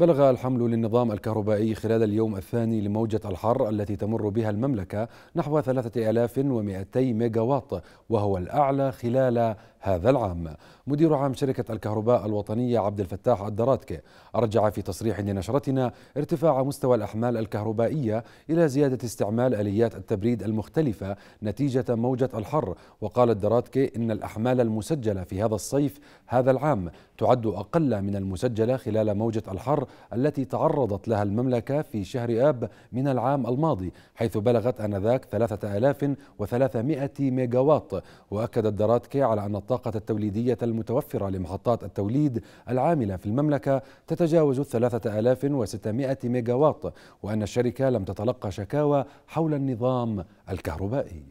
بلغ الحمل للنظام الكهربائي خلال اليوم الثاني لموجة الحر التي تمر بها المملكة نحو 3200 ميجاوات وهو الأعلى خلال هذا العام مدير عام شركة الكهرباء الوطنية عبد الفتاح الدراتكي أرجع في تصريح لنشرتنا ارتفاع مستوى الأحمال الكهربائية إلى زيادة استعمال آليات التبريد المختلفة نتيجة موجة الحر وقال الدراتكي إن الأحمال المسجلة في هذا الصيف هذا العام تعد أقل من المسجلة خلال موجة الحر التي تعرضت لها المملكة في شهر آب من العام الماضي حيث بلغت آنذاك 3300 ميجاوات وأكد الدراتكي على أن الطاقة التوليدية المتوفرة لمحطات التوليد العاملة في المملكة تتجاوز 3600 ميجاوات وأن الشركة لم تتلقى شكاوى حول النظام الكهربائي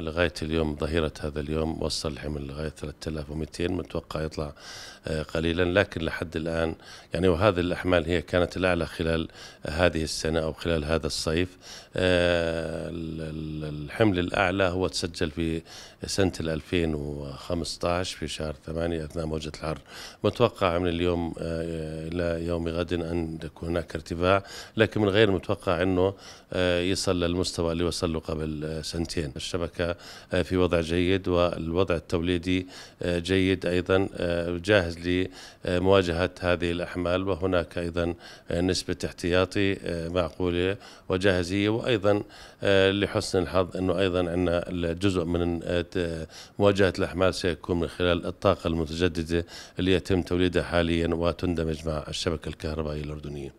لغاية اليوم ظهيرة هذا اليوم وصل الحمل لغاية 3200 متوقع يطلع آه، قليلا لكن لحد الآن يعني وهذه الأحمال هي كانت الأعلى خلال هذه السنة أو خلال هذا الصيف آه، الحمل الأعلى هو تسجل في سنة 2015 في شهر 8 أثناء موجة الحر متوقع من اليوم آه، إلى يوم غد أن يكون هناك ارتفاع لكن من غير متوقع أنه يصل للمستوى اللي وصل له قبل سنتين الشبكة آه، في وضع جيد والوضع التوليدي آه، جيد أيضا آه، جاهز لمواجهة هذه الأحمال وهناك أيضا نسبة احتياطي معقولة وجاهزية وأيضا لحسن الحظ أنه أيضا عندنا الجزء من مواجهة الأحمال سيكون من خلال الطاقة المتجددة اللي يتم توليدها حاليا وتندمج مع الشبكة الكهربائية الأردنية